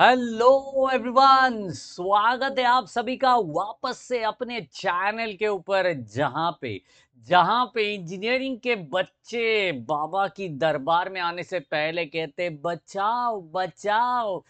hello everyone स्वागत है आप सभी का वापस से अपने चैनल के ऊपर जहां पे जहां पे इंजीनियरिंग के बच्चे बाबा की दरबार में आने से पहले कहते बचाओ बचाओ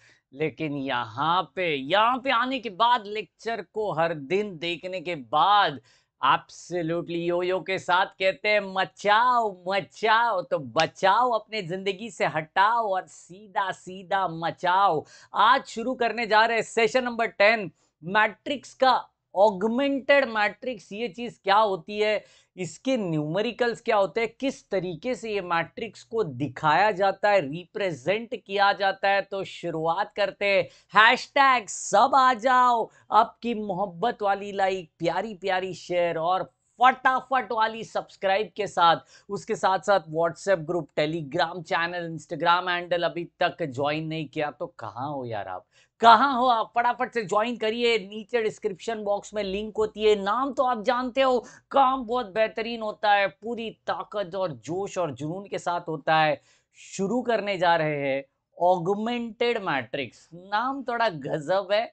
लेकिन यहाँ पे यहाँ पे आने के बाद लेक्चर को हर दिन देखने के बाद एब्सोल्युटली योयो के साथ कहते हैं मचाओ मचाओ तो बचाओ अपने जिंदगी से हटाओ और सीधा सीधा मचाओ आज शुरू करने जा रहे सेशन नंबर टेन मैट्रिक्स का ऑगमेंटेड मैट्रिक्स ये चीज़ क्या होती है इसके न्यूमेरिकल्स क्या होते हैं किस तरीके से ये मैट्रिक्स को दिखाया जाता है रिप्रेजेंट किया जाता है तो शुरुआत करते हैं टैग सब आ जाओ आपकी मोहब्बत वाली लाइक प्यारी प्यारी शेयर और फटाफट वाली सब्सक्राइब के साथ उसके साथ साथ WhatsApp group Telegram channel Instagram handle अभी तक ज्वाइन नहीं किया तो कहाँ हो यार आप कहाँ हो आप फटाफट से ज्वाइन करिए नीचे डिस्क्रिप्शन बॉक्स में लिंक होती है नाम तो आप जानते हो काम बहुत बेहतरीन होता है पूरी ताकत और जोश और जुनून के साथ होता है शुरू करने जा रहे हैं ऑगमेंटेड मैट्रिक्स नाम थोड़ा गजब है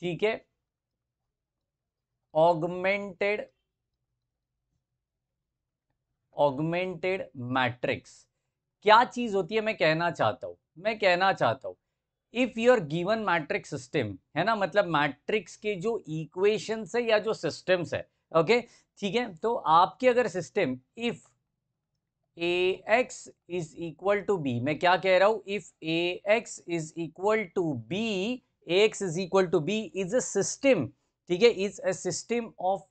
ठीक है ऑगमेंटेड ऑगमेंटेड मैट्रिक्स क्या चीज होती है मैं कहना चाहता हूं मैं कहना चाहता हूं if your given matrix system है ना मतलब मैट्रिक्स के जो इक्वेशंस है या जो सिस्टम्स है ओके ठीक है तो आपके अगर system if A X is equal to B मैं क्या कह रहा हूं if A X is equal to B X is equal to B is a system ठीक है is a system of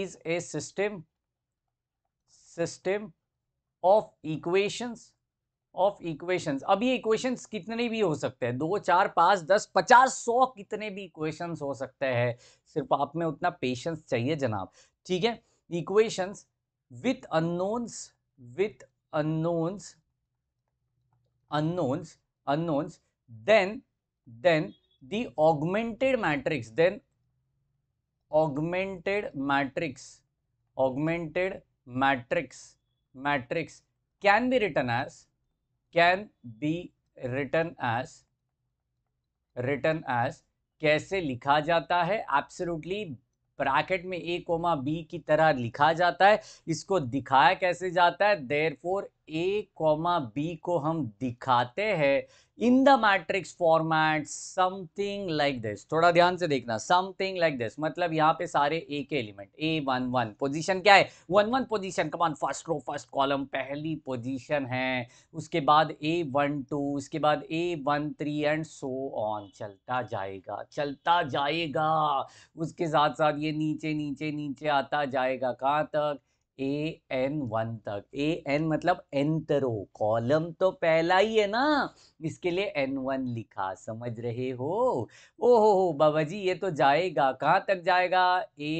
is a system system of equations of equations अब ये equations कितने भी हो सकते हैं दो चार पाँच दस पचास सौ कितने भी इक्वेशंस हो सकते हैं सिर्फ आप में उतना पेशेंस चाहिए जनाब ठीक है equations with unknowns with unknowns unknowns unknowns then then the augmented matrix then augmented matrix augmented matrix matrix can be written as can be written as written as कैसे लिखा जाता है एब्सोल्युटली ब्रैकेट में ए comma B की तरह लिखा जाता है इसको दिखाया कैसे जाता है therefore A comma B को हम दिखाते हैं in the matrix format something like this थोड़ा ध्यान से देखना समथिंग लाइक दिस मतलब यहाँ पे सारे ए के element A one one position क्या है one one position comma first row first column पहली पोजिशन है उसके बाद ए वन टू उसके बाद A one three and so on चलता जाएगा चलता जाएगा उसके साथ साथ ये नीचे नीचे नीचे आता जाएगा कहाँ तक ए एन वन तक ए एन मतलब एंतरो कॉलम तो पहला ही है ना इसके लिए एन वन लिखा समझ रहे हो ओहो हो बाबा जी ये तो जाएगा कहाँ तक जाएगा ए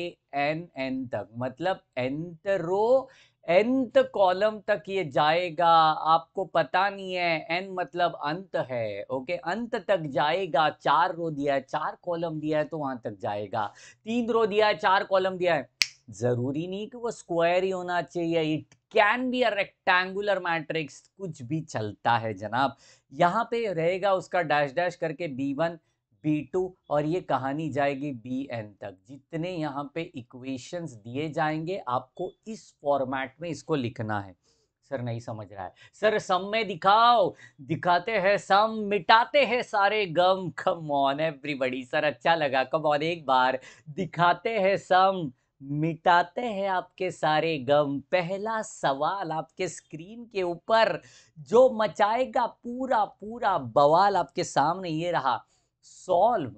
एन एन तक मतलब एंत एंत कॉलम तक ये जाएगा आपको पता नहीं है एन मतलब अंत है ओके अंत तक जाएगा चार रो दिया है चार कॉलम दिया है तो वहां तक जाएगा तीन रो दिया है चार कॉलम दिया है ज़रूरी नहीं कि वो स्क्वायर ही होना चाहिए it can be a rectangular matrix कुछ भी चलता है जनाब यहाँ पे रहेगा उसका डैश डैश करके बी वन बी टू और ये कहानी जाएगी बी एन तक जितने यहाँ पे इक्वेशंस दिए जाएंगे आपको इस फॉर्मेट में इसको लिखना है सर नहीं समझ रहा है सर सम में दिखाओ दिखाते हैं सम मिटाते हैं सारे गम कम ऑन एवरीबडी सर अच्छा लगा कम ऑन एक बार दिखाते हैं सम मिटाते हैं आपके सारे गम पहला सवाल आपके स्क्रीन के ऊपर जो मचाएगा पूरा पूरा बवाल आपके सामने ये रहा solve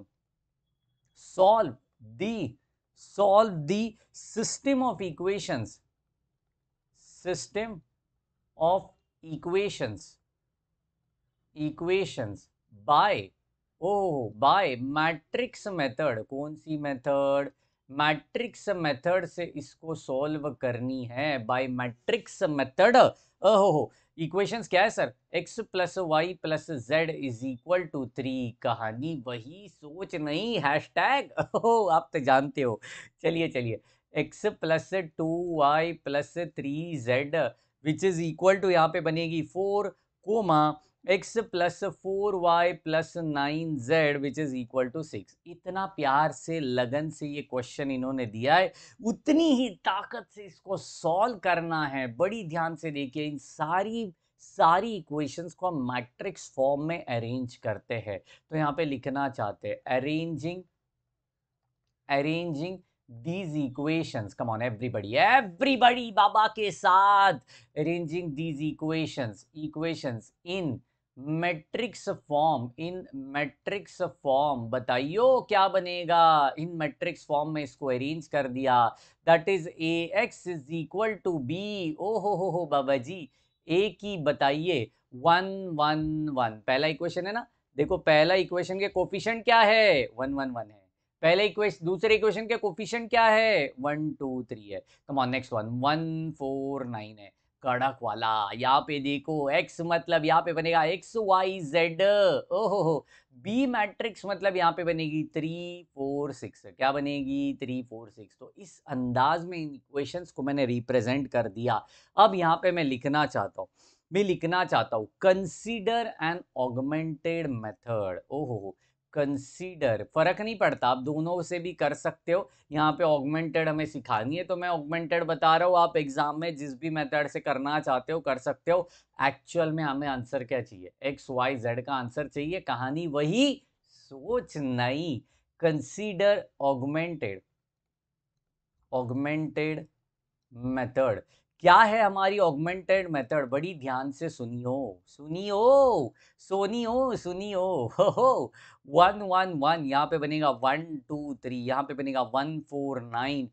solve the solve the system of equations system of equations equations by oh by matrix method कौन सी मेथड मैट्रिक्स मेथड से इसको सॉल्व करनी है बाय मैट्रिक्स मेथड ओहो इक्वेशंस क्या है sir X plus Y plus Z is equal to three कहानी वही सोच नहीं हैश टैग आप तो जानते हो चलिए चलिए X plus two Y plus three Z which is equal to यहाँ पे बनेगी four comma X plus four Y plus nine Z which is equal to six इतना प्यार से लगन से ये क्वेश्चन इन्होंने दिया है उतनी ही ताकत से इसको सॉल्व करना है बड़ी ध्यान से देखिए इन सारी सारी इक्वेशंस को हम मैट्रिक्स फॉर्म में अरेंज करते हैं तो यहाँ पे लिखना चाहते हैं arranging arranging these equations come on everybody everybody बाबा के साथ arranging these equations equations in matrix form in matrix form बताइयो क्या बनेगा इन मैट्रिक्स फॉर्म में इसको अरेंज कर दिया that is A X is equal to B ओ हो हो हो बाबा जी ए की बताइए वन वन वन पहला इक्वेशन है ना देखो पहला इक्वेशन के कोफिशेंट क्या है वन वन वन है पहले इक्वेशन दूसरे इक्वेशन के कोफिशेंट क्या है वन टू थ्री है come on next one one four nine है कड़क वाला यहाँ पे देखो x मतलब यहाँ पे बनेगा एक्स वाई जेड ओहो बी मैट्रिक्स मतलब यहाँ पे बनेगी थ्री फोर सिक्स क्या बनेगी थ्री फोर सिक्स तो इस अंदाज में इन इक्वेशंस को मैंने रिप्रेजेंट कर दिया अब यहाँ पे मैं लिखना चाहता हूँ मैं लिखना चाहता हूँ कंसिडर एन ऑगमेंटेड मेथड ओहो कंसीडर फ़र्क नहीं पड़ता आप दोनों से भी कर सकते हो यहाँ पे ऑगमेंटेड हमें सिखानी है तो मैं ऑगमेंटेड बता रहा हूँ आप एग्ज़ाम में जिस भी मेथड से करना चाहते हो कर सकते हो एक्चुअल में हमें आंसर क्या चाहिए एक्स वाई जेड का आंसर चाहिए कहानी वही सोच नहीं कंसीडर ऑगमेंटेड ऑगमेंटेड मेथड क्या है हमारी ऑगमेंटेड मेथड बड़ी ध्यान से सुनियो सुनियो सोनियो सुनियो हो हो वन वन वन यहाँ पे बनेगा वन टू थ्री यहाँ पे बनेगा वन फोर नाइन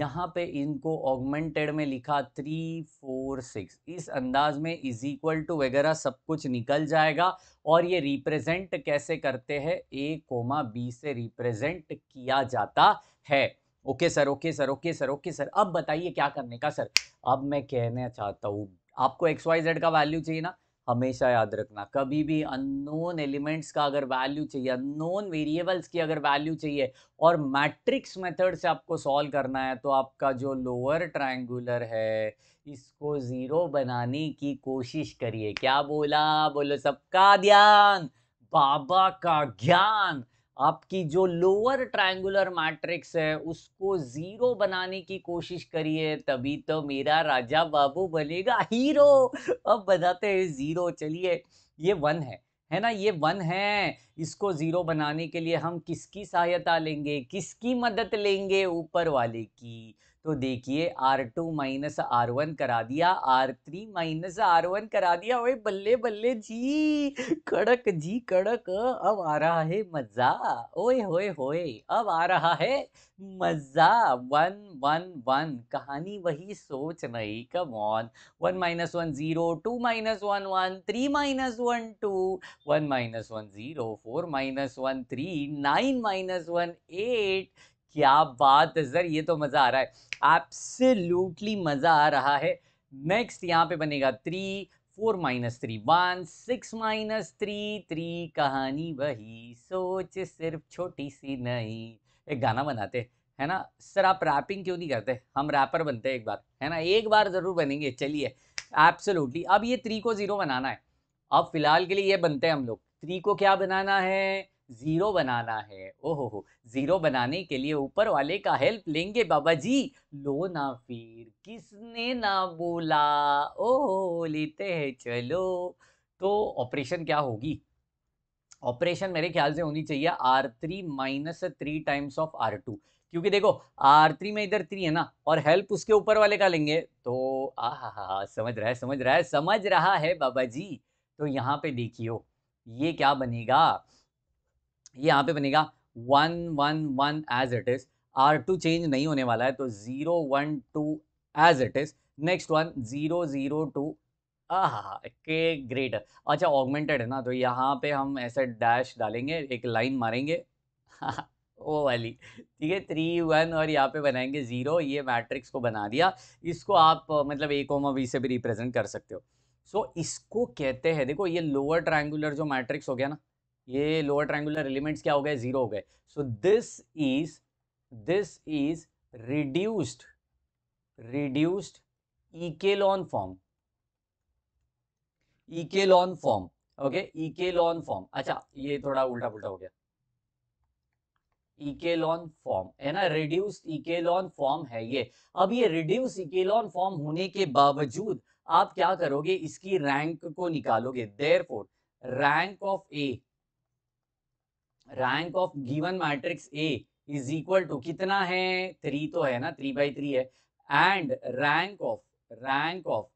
यहाँ पे इनको ऑगमेंटेड में लिखा थ्री फोर सिक्स इस अंदाज में इज इक्वल टू वगैरह सब कुछ निकल जाएगा और ये रिप्रेजेंट कैसे करते हैं ए कोमा बी से रिप्रेजेंट किया जाता है okay sir okay sir okay sir okay sir अब बताइए क्या करने का सर अब मैं कहना चाहता हूँ आपको एक्स वाई जेड का वैल्यू चाहिए ना हमेशा याद रखना कभी भी अननोन एलिमेंट्स का अगर वैल्यू चाहिए अननोन वेरिएबल्स की अगर वैल्यू चाहिए और मैट्रिक्स मेथड से आपको सॉल्व करना है तो आपका जो लोअर ट्रायंगुलर है इसको ज़ीरो बनाने की कोशिश करिए क्या बोला बोलो सबका ध्यान बाबा का ज्ञान आपकी जो लोअर ट्रायंगुलर मैट्रिक्स है उसको जीरो बनाने की कोशिश करिए तभी तो मेरा राजा बाबू बनेगा हीरो अब बताते हैं जीरो चलिए ये वन है है ना ये वन है इसको ज़ीरो बनाने के लिए हम किसकी सहायता लेंगे किसकी मदद लेंगे ऊपर वाले की तो देखिए R two minus R one करा दिया R three minus R one करा दिया वही बल्ले बल्ले जी कड़क जी कड़क अब आ रहा है मज़ा ओए होए होए अब आ रहा है मज़ा वन वन वन कहानी वही सोच नहीं come on one minus one zero two minus one one three minus one two one minus one zero four minus one three nine minus one eight क्या बात है सर ये तो मज़ा आ रहा है एब्सोल्युटली मज़ा आ रहा है नेक्स्ट यहाँ पे बनेगा three four minus three one six minus three three कहानी वही सोच सिर्फ छोटी सी नहीं एक गाना बनाते है ना सर आप रैपिंग क्यों नहीं करते हम रैपर बनते हैं एक बार है ना एक बार ज़रूर बनेंगे चलिए एब्सोल्युटली अब ये थ्री को ज़ीरो बनाना है अब फ़िलहाल के लिए ये बनते हैं हम लोग थ्री को क्या बनाना है ज़ीरो बनाना है ओहो हो ज़ीरो बनाने के लिए ऊपर वाले का हेल्प लेंगे बाबा जी लो ना फिर किसने ना बोला ओहो लेते हैं चलो तो ऑपरेशन क्या होगी ऑपरेशन मेरे ख्याल से होनी चाहिए R three minus three times of R two क्योंकि देखो आर थ्री में इधर थ्री है ना और हेल्प उसके ऊपर वाले का लेंगे तो आ हा हा समझ रहा है समझ रहा है समझ रहा है बाबा जी तो यहाँ पे देखियो ये क्या बनेगा ये यहाँ पे बनेगा one one one as it is R two change नहीं होने वाला है तो zero one two as it is next one zero zero two हाँ के ग्रेट अच्छा ऑगमेंटेड है ना तो यहाँ पे हम ऐसे डैश डालेंगे एक लाइन मारेंगे ओ वाली ठीक है थ्री वन और यहाँ पे बनाएंगे ज़ीरो ये मैट्रिक्स को बना दिया इसको आप मतलब ए कोमा बी से भी रिप्रेजेंट कर सकते हो सो so, इसको कहते हैं देखो ये लोअर ट्रायंगुलर जो मैट्रिक्स हो गया ना ये लोअर ट्रायंगुलर एलिमेंट्स क्या हो गए जीरो हो गए so this is this is reduced reduced echelon form echelon form okay echelon form अच्छा ये थोड़ा उल्टा पुल्टा हो गया इकेलॉन फॉर्म है ना रिड्यूस्ड इकेलॉन फॉर्म है ये अब ये रिड्यूस इकेलॉन फॉर्म होने के बावजूद आप क्या करोगे इसकी रैंक को निकालोगे there rank of A rank of given matrix A is equal to कितना है थ्री तो है ना थ्री बाई थ्री है and rank of rank of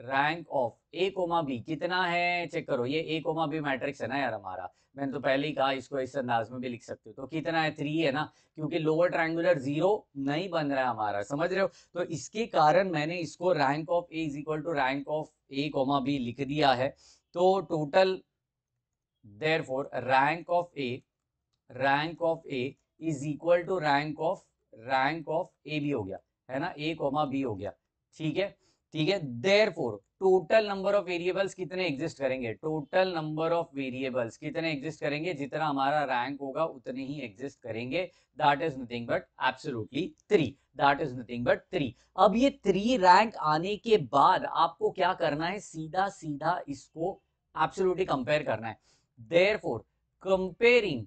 rank of A comma B कितना है चेक करो ये ए कोमा बी मैट्रिक्स है ना यार हमारा मैंने तो पहले ही कहा इसको इस अंदाज में भी लिख सकते हो तो कितना है थ्री है ना क्योंकि लोअर ट्रायंगुलर जीरो नहीं बन रहा है हमारा समझ रहे हो तो इसके कारण मैंने इसको rank of A is equal to rank of A comma B लिख दिया है तो total therefore rank of a rank of a is equal to rank of rank of a b हो गया है ना a कॉमा b हो गया ठीक है ठीक है therefore total number of variables कितने एग्जिस्ट करेंगे टोटल नंबर ऑफ वेरिएबल्स कितने एग्जिस्ट करेंगे जितना हमारा रैंक होगा उतने ही एग्जिस्ट करेंगे that is nothing but absolutely three that is nothing but three अब ये थ्री रैंक आने के बाद आपको क्या करना है सीधा सीधा इसको एब्सोल्युटली कंपेयर करना है देयरफॉर कंपेयरिंग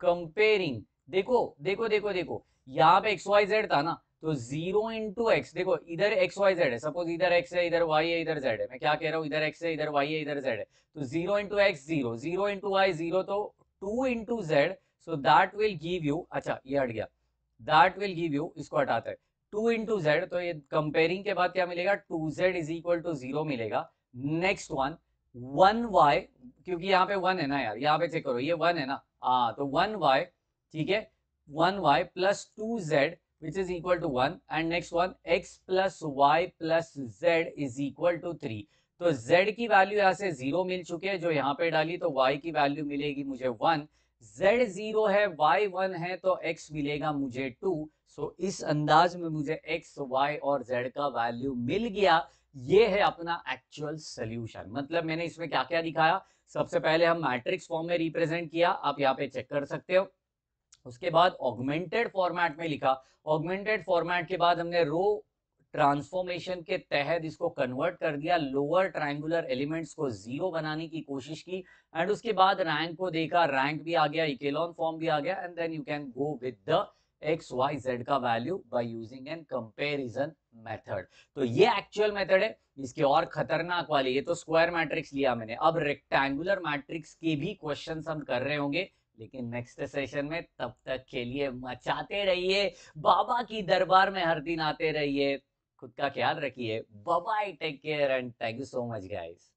कंपेयरिंग देखो देखो देखो देखो यहाँ पे एक्स वाई जेड था ना तो जीरो इंटू एक्स देखो इधर एक्स वाई जेड है सपोज इधर एक्स है इधर वाई है इधर जेड है मैं क्या कह रहा हूँ इधर एक्स है इधर वाई है इधर जेड है तो zero into x zero zero into y zero तो two into z so that will give you अच्छा ये हट गया दैट विल गिव यू इसको हटाते हैं टू इंटू जेड तो ये कंपेयरिंग के बाद क्या मिलेगा two z is equal to zero मिलेगा नेक्स्ट वन वन वाई क्योंकि यहाँ पे वन है ना यार यहाँ पे चेक करो ये वन है ना हाँ तो वन वाई ठीक है one y plus two z which is equal to one and next one x plus Y plus Z is equal to three तो z की वैल्यू यहाँ से जीरो मिल चुके हैं जो यहाँ पे डाली तो y की वैल्यू मिलेगी मुझे वन z जीरो है y वन है तो x मिलेगा मुझे टू सो so, इस अंदाज में मुझे x y और z का वैल्यू मिल गया ये है अपना एक्चुअल सोल्यूशन मतलब मैंने इसमें क्या क्या दिखाया सबसे पहले हम मैट्रिक्स फॉर्म में रिप्रेजेंट किया आप यहाँ पे चेक कर सकते हो उसके बाद ऑगमेंटेड फॉर्मेट में लिखा ऑगमेंटेड फॉर्मेट के बाद हमने रो ट्रांसफॉर्मेशन के तहत इसको कन्वर्ट कर दिया लोअर ट्राइंगुलर एलिमेंट्स को जीरो बनाने की कोशिश की एंड उसके बाद रैंक को देखा रैंक भी आ गया इकेलॉन फॉर्म भी आ गया and then you can go with the x Y Z का value by using an comparison method तो ये एक्चुअल मेथड है इसके और खतरनाक वाली ये तो स्क्वायर मैट्रिक्स लिया मैंने अब रेक्टेंगुलर मैट्रिक्स के भी क्वेश्चन हम कर रहे होंगे लेकिन नेक्स्ट सेशन में तब तक के लिए मचाते रहिए बाबा की दरबार में हर दिन आते रहिए खुद का ख्याल रखिए बाबा take care and thank you so much guys